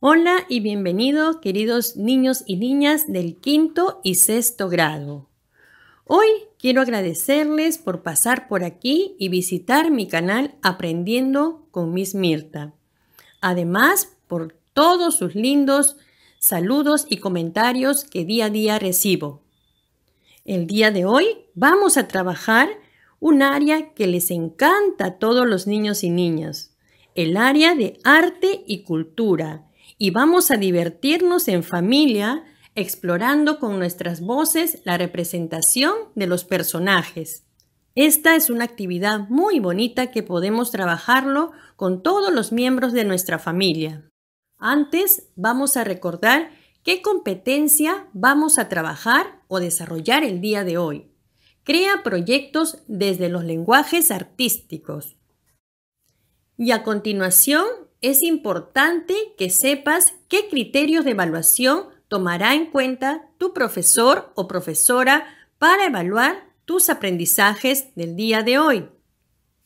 Hola y bienvenidos queridos niños y niñas del quinto y sexto grado. Hoy quiero agradecerles por pasar por aquí y visitar mi canal Aprendiendo con Miss Mirta. Además, por todos sus lindos saludos y comentarios que día a día recibo. El día de hoy vamos a trabajar un área que les encanta a todos los niños y niñas, el área de arte y cultura y vamos a divertirnos en familia explorando con nuestras voces la representación de los personajes. Esta es una actividad muy bonita que podemos trabajarlo con todos los miembros de nuestra familia. Antes vamos a recordar qué competencia vamos a trabajar o desarrollar el día de hoy. Crea proyectos desde los lenguajes artísticos. Y a continuación es importante que sepas qué criterios de evaluación tomará en cuenta tu profesor o profesora para evaluar tus aprendizajes del día de hoy.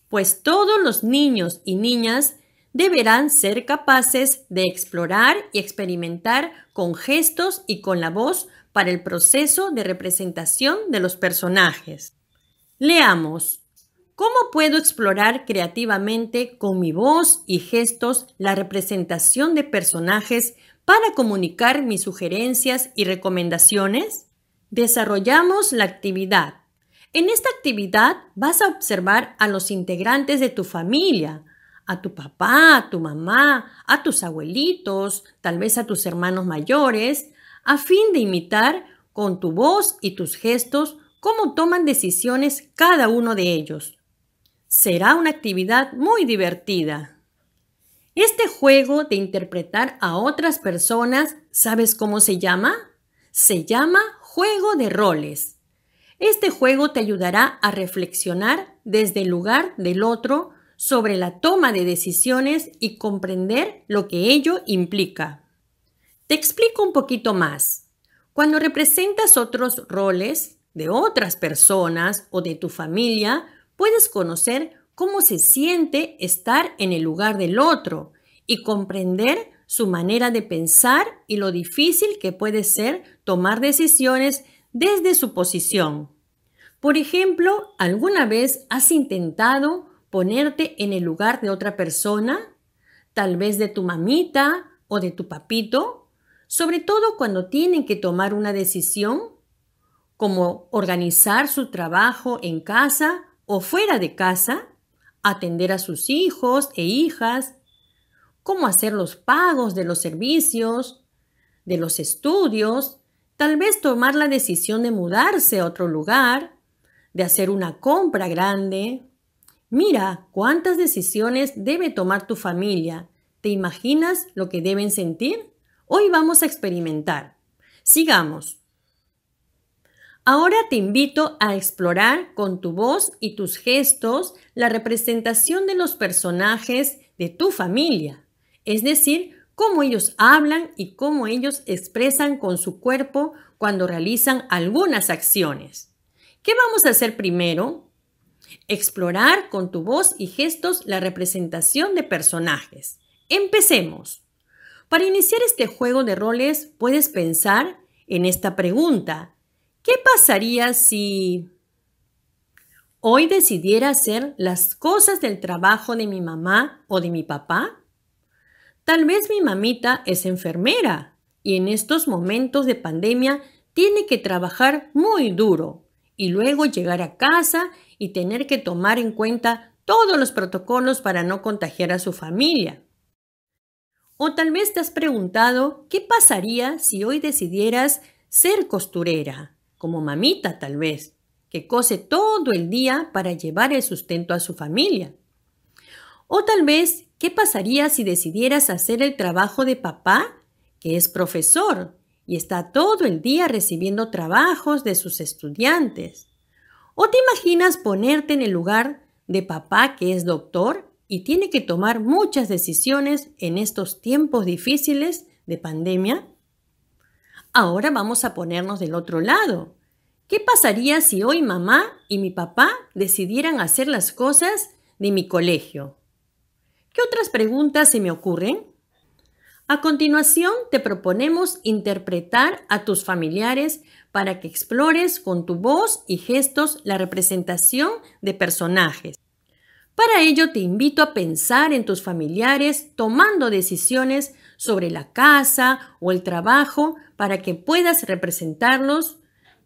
Pues todos los niños y niñas deberán ser capaces de explorar y experimentar con gestos y con la voz para el proceso de representación de los personajes. Leamos. ¿Cómo puedo explorar creativamente con mi voz y gestos la representación de personajes para comunicar mis sugerencias y recomendaciones? Desarrollamos la actividad. En esta actividad vas a observar a los integrantes de tu familia, a tu papá, a tu mamá, a tus abuelitos, tal vez a tus hermanos mayores, a fin de imitar con tu voz y tus gestos cómo toman decisiones cada uno de ellos Será una actividad muy divertida. Este juego de interpretar a otras personas, ¿sabes cómo se llama? Se llama juego de roles. Este juego te ayudará a reflexionar desde el lugar del otro sobre la toma de decisiones y comprender lo que ello implica. Te explico un poquito más. Cuando representas otros roles de otras personas o de tu familia, puedes conocer cómo se siente estar en el lugar del otro y comprender su manera de pensar y lo difícil que puede ser tomar decisiones desde su posición. Por ejemplo, ¿alguna vez has intentado ponerte en el lugar de otra persona? Tal vez de tu mamita o de tu papito, sobre todo cuando tienen que tomar una decisión, como organizar su trabajo en casa o fuera de casa, atender a sus hijos e hijas, cómo hacer los pagos de los servicios, de los estudios, tal vez tomar la decisión de mudarse a otro lugar, de hacer una compra grande. Mira cuántas decisiones debe tomar tu familia. ¿Te imaginas lo que deben sentir? Hoy vamos a experimentar. Sigamos. Ahora te invito a explorar con tu voz y tus gestos la representación de los personajes de tu familia, es decir, cómo ellos hablan y cómo ellos expresan con su cuerpo cuando realizan algunas acciones. ¿Qué vamos a hacer primero? Explorar con tu voz y gestos la representación de personajes. Empecemos. Para iniciar este juego de roles puedes pensar en esta pregunta ¿Qué pasaría si hoy decidiera hacer las cosas del trabajo de mi mamá o de mi papá? Tal vez mi mamita es enfermera y en estos momentos de pandemia tiene que trabajar muy duro y luego llegar a casa y tener que tomar en cuenta todos los protocolos para no contagiar a su familia. O tal vez te has preguntado qué pasaría si hoy decidieras ser costurera como mamita tal vez, que cose todo el día para llevar el sustento a su familia. O tal vez, ¿qué pasaría si decidieras hacer el trabajo de papá, que es profesor y está todo el día recibiendo trabajos de sus estudiantes? ¿O te imaginas ponerte en el lugar de papá que es doctor y tiene que tomar muchas decisiones en estos tiempos difíciles de pandemia? Ahora vamos a ponernos del otro lado. ¿Qué pasaría si hoy mamá y mi papá decidieran hacer las cosas de mi colegio? ¿Qué otras preguntas se me ocurren? A continuación, te proponemos interpretar a tus familiares para que explores con tu voz y gestos la representación de personajes. Para ello te invito a pensar en tus familiares tomando decisiones sobre la casa o el trabajo para que puedas representarlos.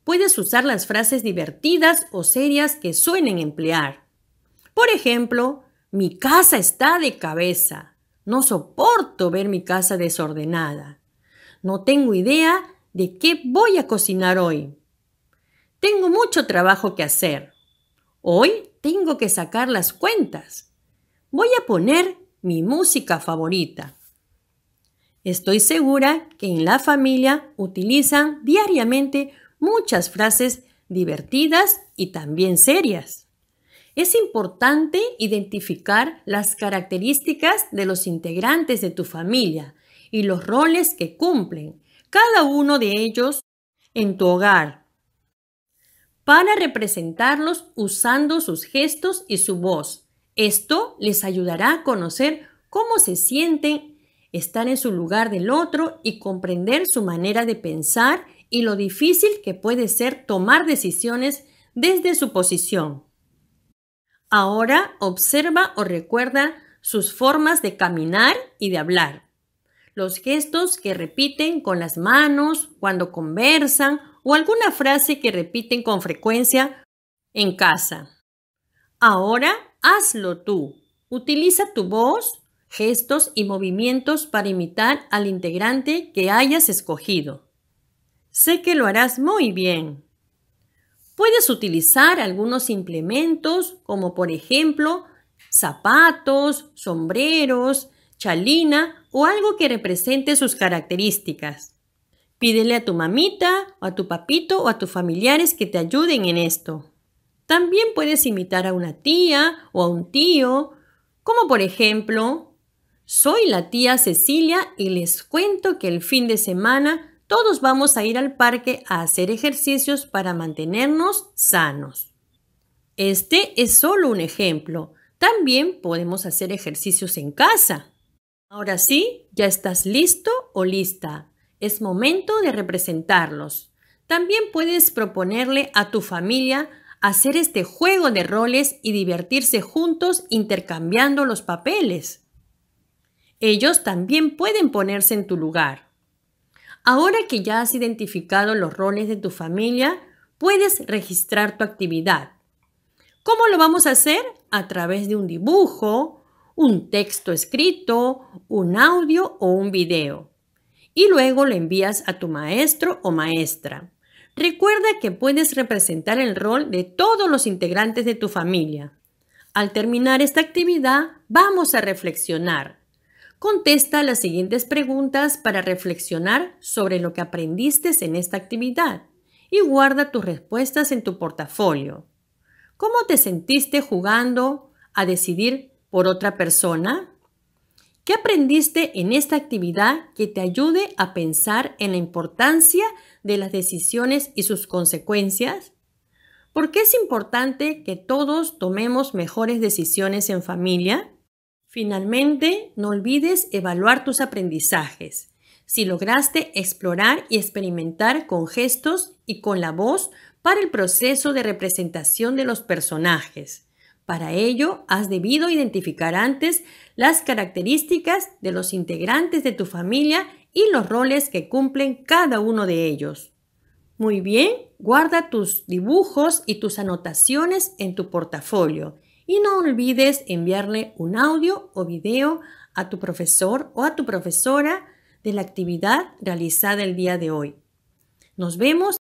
Puedes usar las frases divertidas o serias que suelen emplear. Por ejemplo, mi casa está de cabeza. No soporto ver mi casa desordenada. No tengo idea de qué voy a cocinar hoy. Tengo mucho trabajo que hacer. Hoy tengo que sacar las cuentas. Voy a poner mi música favorita. Estoy segura que en la familia utilizan diariamente muchas frases divertidas y también serias. Es importante identificar las características de los integrantes de tu familia y los roles que cumplen, cada uno de ellos, en tu hogar para representarlos usando sus gestos y su voz. Esto les ayudará a conocer cómo se sienten, estar en su lugar del otro y comprender su manera de pensar y lo difícil que puede ser tomar decisiones desde su posición. Ahora observa o recuerda sus formas de caminar y de hablar, los gestos que repiten con las manos cuando conversan o alguna frase que repiten con frecuencia en casa. Ahora hazlo tú. Utiliza tu voz, gestos y movimientos para imitar al integrante que hayas escogido. Sé que lo harás muy bien. Puedes utilizar algunos implementos como por ejemplo zapatos, sombreros, chalina o algo que represente sus características. Pídele a tu mamita o a tu papito o a tus familiares que te ayuden en esto. También puedes invitar a una tía o a un tío, como por ejemplo, soy la tía Cecilia y les cuento que el fin de semana todos vamos a ir al parque a hacer ejercicios para mantenernos sanos. Este es solo un ejemplo. También podemos hacer ejercicios en casa. Ahora sí, ¿ya estás listo o lista? Es momento de representarlos. También puedes proponerle a tu familia hacer este juego de roles y divertirse juntos intercambiando los papeles. Ellos también pueden ponerse en tu lugar. Ahora que ya has identificado los roles de tu familia, puedes registrar tu actividad. ¿Cómo lo vamos a hacer? A través de un dibujo, un texto escrito, un audio o un video y luego lo envías a tu maestro o maestra. Recuerda que puedes representar el rol de todos los integrantes de tu familia. Al terminar esta actividad, vamos a reflexionar. Contesta las siguientes preguntas para reflexionar sobre lo que aprendiste en esta actividad y guarda tus respuestas en tu portafolio. ¿Cómo te sentiste jugando a decidir por otra persona? ¿Qué aprendiste en esta actividad que te ayude a pensar en la importancia de las decisiones y sus consecuencias? ¿Por qué es importante que todos tomemos mejores decisiones en familia? Finalmente, no olvides evaluar tus aprendizajes. Si lograste explorar y experimentar con gestos y con la voz para el proceso de representación de los personajes. Para ello, has debido identificar antes las características de los integrantes de tu familia y los roles que cumplen cada uno de ellos. Muy bien, guarda tus dibujos y tus anotaciones en tu portafolio y no olvides enviarle un audio o video a tu profesor o a tu profesora de la actividad realizada el día de hoy. Nos vemos